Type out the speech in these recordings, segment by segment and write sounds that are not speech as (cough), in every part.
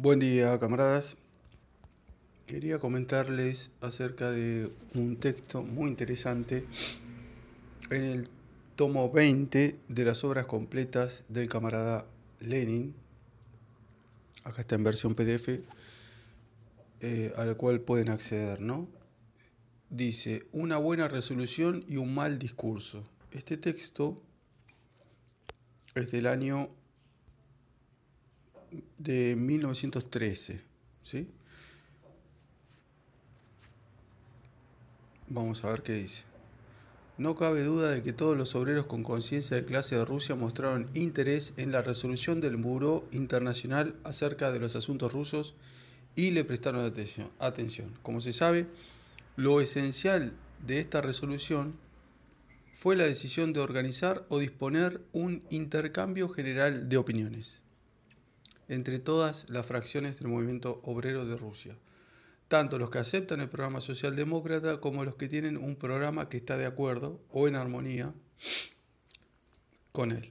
Buen día, camaradas. Quería comentarles acerca de un texto muy interesante en el tomo 20 de las obras completas del camarada Lenin. Acá está en versión PDF, eh, al cual pueden acceder, ¿no? Dice, una buena resolución y un mal discurso. Este texto es del año de 1913. Vamos a ver qué dice. No cabe duda de que todos los obreros con conciencia de clase de Rusia mostraron interés en la resolución del Buró Internacional acerca de los asuntos rusos y le prestaron atención. atención. Como se sabe, lo esencial de esta resolución fue la decisión de organizar o disponer un intercambio general de opiniones entre todas las fracciones del movimiento obrero de Rusia, tanto los que aceptan el programa socialdemócrata como los que tienen un programa que está de acuerdo o en armonía con él.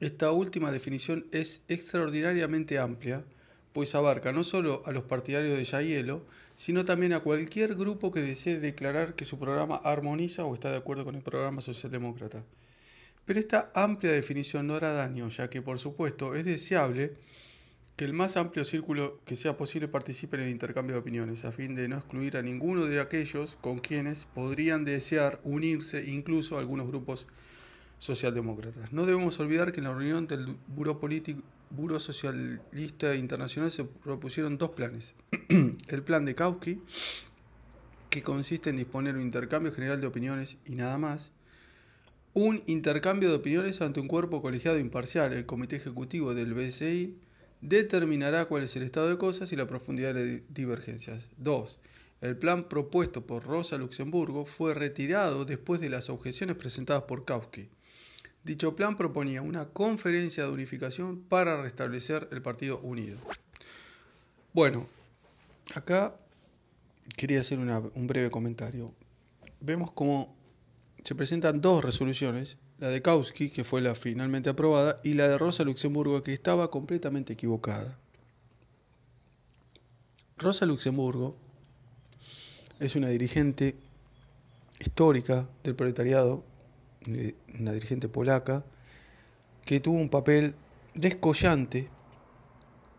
Esta última definición es extraordinariamente amplia, pues abarca no solo a los partidarios de Yayelo, sino también a cualquier grupo que desee declarar que su programa armoniza o está de acuerdo con el programa socialdemócrata. Pero esta amplia definición no hará daño, ya que por supuesto es deseable que el más amplio círculo que sea posible participe en el intercambio de opiniones, a fin de no excluir a ninguno de aquellos con quienes podrían desear unirse incluso algunos grupos socialdemócratas. No debemos olvidar que en la reunión del Buro Político, Socialista Internacional se propusieron dos planes. (clears throat) el plan de Kautsky, que consiste en disponer un intercambio general de opiniones y nada más, un intercambio de opiniones ante un cuerpo colegiado imparcial, el Comité Ejecutivo del BCI, determinará cuál es el estado de cosas y la profundidad de divergencias. 2. El plan propuesto por Rosa Luxemburgo fue retirado después de las objeciones presentadas por Kautsky. Dicho plan proponía una conferencia de unificación para restablecer el Partido Unido. Bueno, acá quería hacer un breve comentario. Vemos cómo se presentan dos resoluciones, la de Kauski que fue la finalmente aprobada, y la de Rosa Luxemburgo, que estaba completamente equivocada. Rosa Luxemburgo es una dirigente histórica del proletariado, eh, una dirigente polaca, que tuvo un papel descollante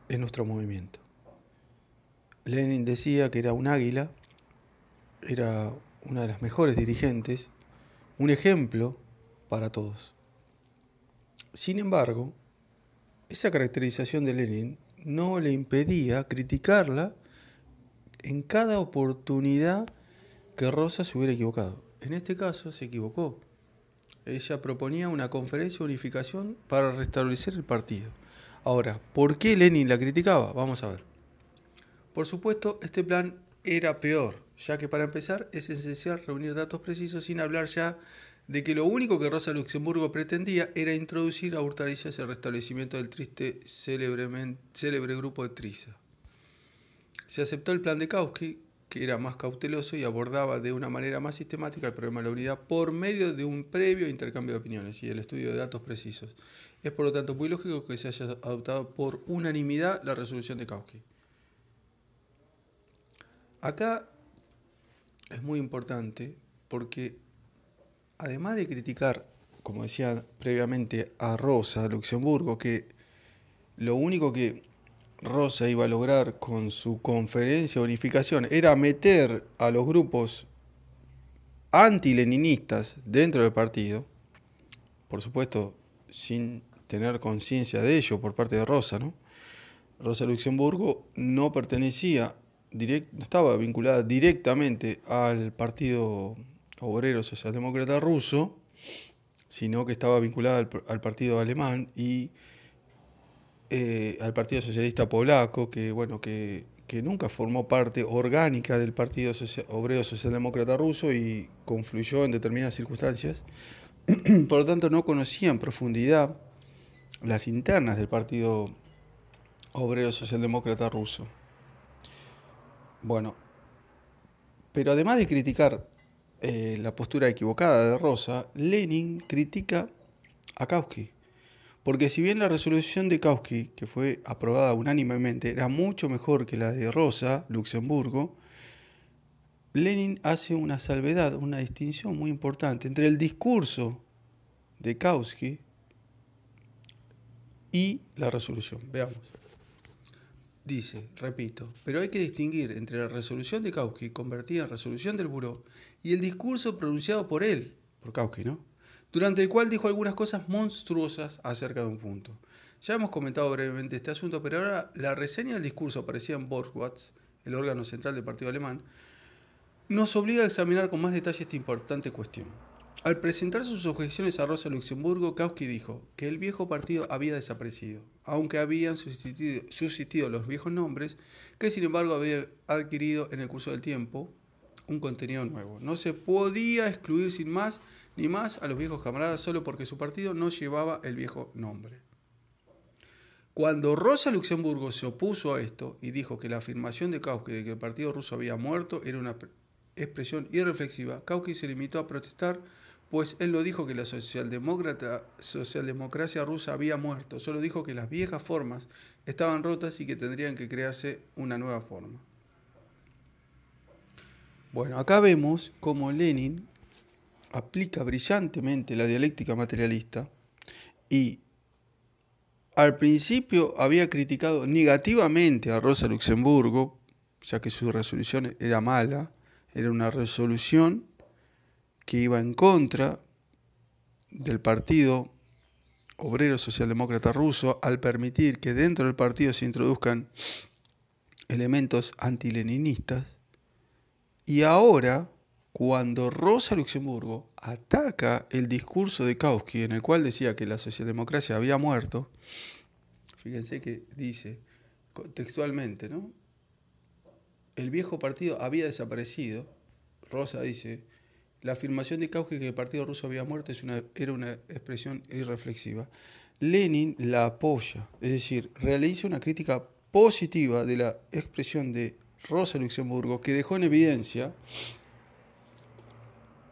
en nuestro movimiento. Lenin decía que era un águila, era una de las mejores dirigentes un ejemplo para todos. Sin embargo, esa caracterización de Lenin no le impedía criticarla en cada oportunidad que Rosa se hubiera equivocado. En este caso se equivocó. Ella proponía una conferencia de unificación para restablecer el partido. Ahora, ¿por qué Lenin la criticaba? Vamos a ver. Por supuesto, este plan era peor ya que para empezar es esencial reunir datos precisos sin hablar ya de que lo único que Rosa Luxemburgo pretendía era introducir a hurtadillas el restablecimiento del triste célebre grupo de Triza. Se aceptó el plan de Kautsky, que era más cauteloso y abordaba de una manera más sistemática el problema de la unidad por medio de un previo intercambio de opiniones y el estudio de datos precisos. Es por lo tanto muy lógico que se haya adoptado por unanimidad la resolución de Kautsky. Acá es muy importante porque además de criticar, como decía previamente, a Rosa, Luxemburgo, que lo único que Rosa iba a lograr con su conferencia de unificación era meter a los grupos antileninistas dentro del partido, por supuesto sin tener conciencia de ello por parte de Rosa, ¿no? Rosa Luxemburgo no pertenecía no estaba vinculada directamente al Partido Obrero Socialdemócrata Ruso, sino que estaba vinculada al, Partido Alemán y eh, al Partido Socialista Polaco, que, bueno, que, nunca formó parte orgánica del Partido Obrero Socialdemócrata Ruso y confluyó en determinadas circunstancias. (clears throat) Por lo tanto, no conocía en profundidad las internas del Partido Obrero Socialdemócrata Ruso. Bueno, pero además de criticar eh, la postura equivocada de Rosa, Lenin critica a Kautsky. Porque si bien la resolución de Kautsky, que fue aprobada unánimemente, era mucho mejor que la de Rosa, Luxemburgo, Lenin hace una salvedad, una distinción muy importante entre el discurso de Kautsky y la resolución. Veamos. Dice, repito, pero hay que distinguir entre la resolución de Kautsky convertida en resolución del buró y el discurso pronunciado por él, por Kautsky, ¿no? Durante el cual dijo algunas cosas monstruosas acerca de un punto. Ya hemos comentado brevemente este asunto, pero ahora la reseña del discurso aparecida en Borgwatz, el órgano central del partido alemán, nos obliga a examinar con más detalle esta importante cuestión. Al presentar sus objeciones a Rosa Luxemburgo, Kautsky dijo que el viejo partido había desaparecido aunque habían sustituido los viejos nombres, que sin embargo había adquirido en el curso del tiempo un contenido nuevo. No se podía excluir sin más ni más a los viejos camaradas solo porque su partido no llevaba el viejo nombre. Cuando Rosa Luxemburgo se opuso a esto y dijo que la afirmación de Kautsky de que el partido ruso había muerto era una expresión irreflexiva, Kauki se limitó a protestar pues él lo dijo que la socialdemócrata, socialdemocracia rusa había muerto, solo dijo que las viejas formas estaban rotas y que tendrían que crearse una nueva forma. Bueno, acá vemos cómo Lenin aplica brillantemente la dialéctica materialista y al principio había criticado negativamente a Rosa Luxemburgo, ya que su resolución era mala, era una resolución que iba en contra del Partido Obrero Socialdemócrata Ruso al permitir que dentro del partido se introduzcan elementos antileninistas. Y ahora, cuando Rosa Luxemburgo ataca el discurso de Kautsky, en el cual decía que la socialdemocracia había muerto, fíjense que dice textualmente, ¿no? El viejo partido había desaparecido. Rosa dice, la afirmación de Kautsky que el partido ruso había muerto es una, era una expresión irreflexiva. Lenin la apoya, es decir, realiza una crítica positiva de la expresión de Rosa Luxemburgo que dejó en evidencia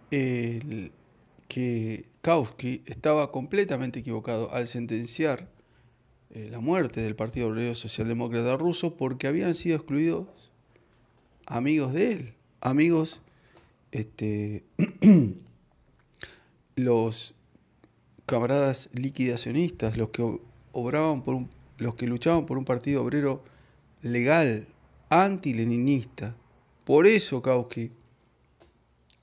que Kautsky estaba completamente equivocado al sentenciar eh, la muerte del Partido Obrero Socialdemócrata Ruso porque habían sido excluidos amigos de él, amigos este, (clears throat) los camaradas liquidacionistas, los que los que luchaban por un partido obrero legal, antileninista. Por eso Kautsky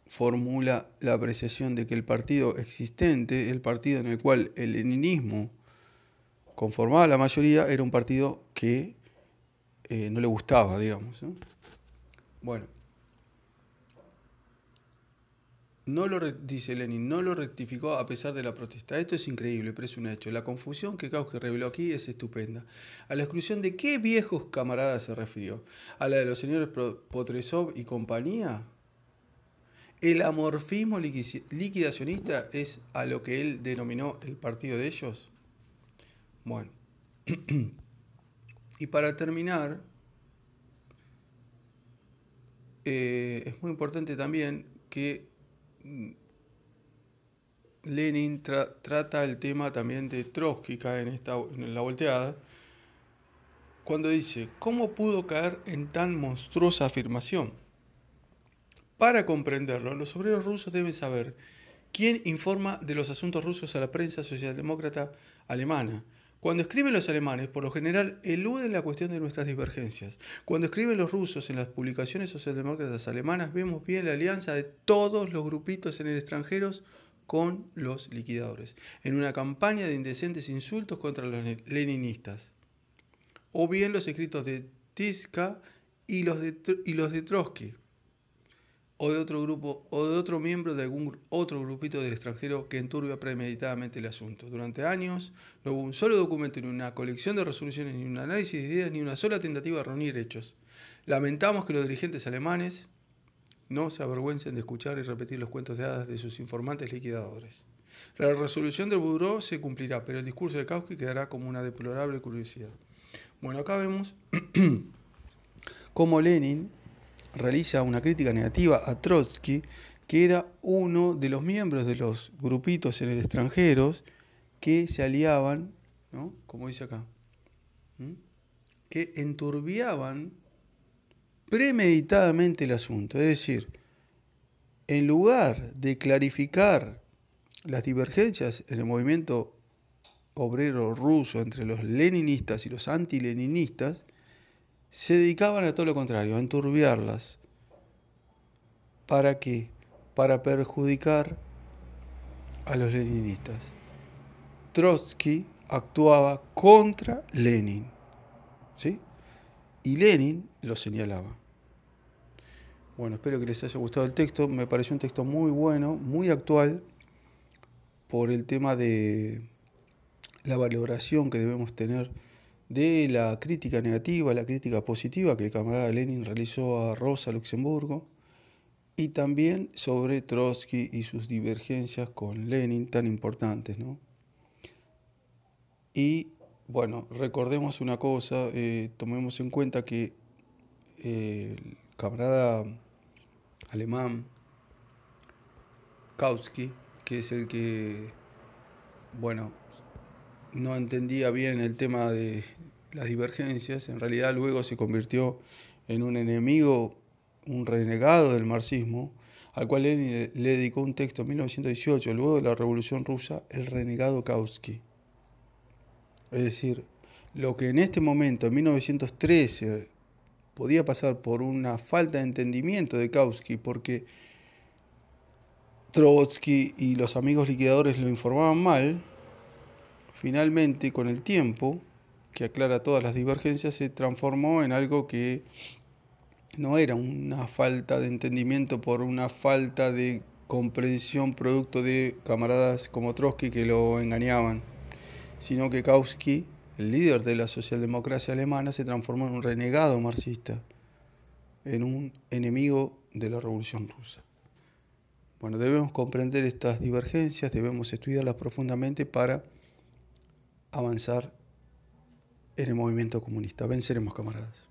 formula la apreciación de que el partido existente, el partido en el cual el leninismo conformaba la mayoría, era un partido que eh, no le gustaba, digamos. Bueno. No lo, dice Lenin, no lo rectificó a pesar de la protesta. Esto es increíble, pero es un hecho. La confusión que Kauke reveló aquí es estupenda. ¿A la exclusión de qué viejos camaradas se refirió? ¿A la de los señores Potresov y compañía? El amorfismo liquidacionista es a lo que él denominó el partido de ellos. Bueno. (clears throat) y para terminar, eh, es muy importante también que Lenin trata el tema también de Trotsky, en, en la volteada, cuando dice, ¿cómo pudo caer en tan monstruosa afirmación? Para comprenderlo, los obreros rusos deben saber quién informa de los asuntos rusos a la prensa socialdemócrata alemana, cuando escriben los alemanes, por lo general, eluden la cuestión de nuestras divergencias. Cuando escriben los rusos en las publicaciones socialdemócratas alemanas, vemos bien la alianza de todos los grupitos en el extranjero con los liquidadores, en una campaña de indecentes insultos contra los leninistas. O bien los escritos de Tiska y los y los de Trotsky o de otro grupo o de otro miembro de algún otro grupito del extranjero que enturbia premeditadamente el asunto. Durante años no hubo un solo documento, ni una colección de resoluciones, ni un análisis de ideas, ni una sola tentativa de reunir hechos. Lamentamos que los dirigentes alemanes no se avergüencen de escuchar y repetir los cuentos de hadas de sus informantes liquidadores. La resolución del Bureau se cumplirá, pero el discurso de Kautsky quedará como una deplorable curiosidad. Bueno, acá vemos (clears throat) cómo Lenin realiza una crítica negativa a Trotsky, que era uno de los miembros de los grupitos en el extranjero que se aliaban, ¿no? como dice acá, que enturbiaban premeditadamente el asunto. Es decir, en lugar de clarificar las divergencias en el movimiento obrero ruso entre los leninistas y los antileninistas, se dedicaban a todo lo contrario, a enturbiarlas. ¿Para qué? Para perjudicar a los leninistas. Trotsky actuaba contra Lenin, ¿sí? Y Lenin lo señalaba. Bueno, espero que les haya gustado el texto. Me pareció un texto muy bueno, muy actual, por el tema de la valoración que debemos tener de la crítica negativa, la crítica positiva que el camarada Lenin realizó a Rosa Luxemburgo, y también sobre Trotsky y sus divergencias con Lenin tan importantes. ¿no? Y bueno, recordemos una cosa, eh, tomemos en cuenta que eh, el camarada alemán Kautsky, que es el que, bueno, no entendía bien el tema de, las divergencias, en realidad luego se convirtió en un enemigo, un renegado del marxismo, al cual Lenin le dedicó un texto en 1918, luego de la Revolución Rusa, El renegado Kautsky. Es decir, lo que en este momento, en 1913, podía pasar por una falta de entendimiento de Kautsky, porque Trotsky y los amigos liquidadores lo informaban mal, finalmente con el tiempo que aclara todas las divergencias, se transformó en algo que no era una falta de entendimiento por una falta de comprensión producto de camaradas como Trotsky que lo engañaban, sino que Kautsky, el líder de la socialdemocracia alemana, se transformó en un renegado marxista, en un enemigo de la revolución rusa. Bueno, debemos comprender estas divergencias, debemos estudiarlas profundamente para avanzar en el movimiento comunista. Venceremos, camaradas.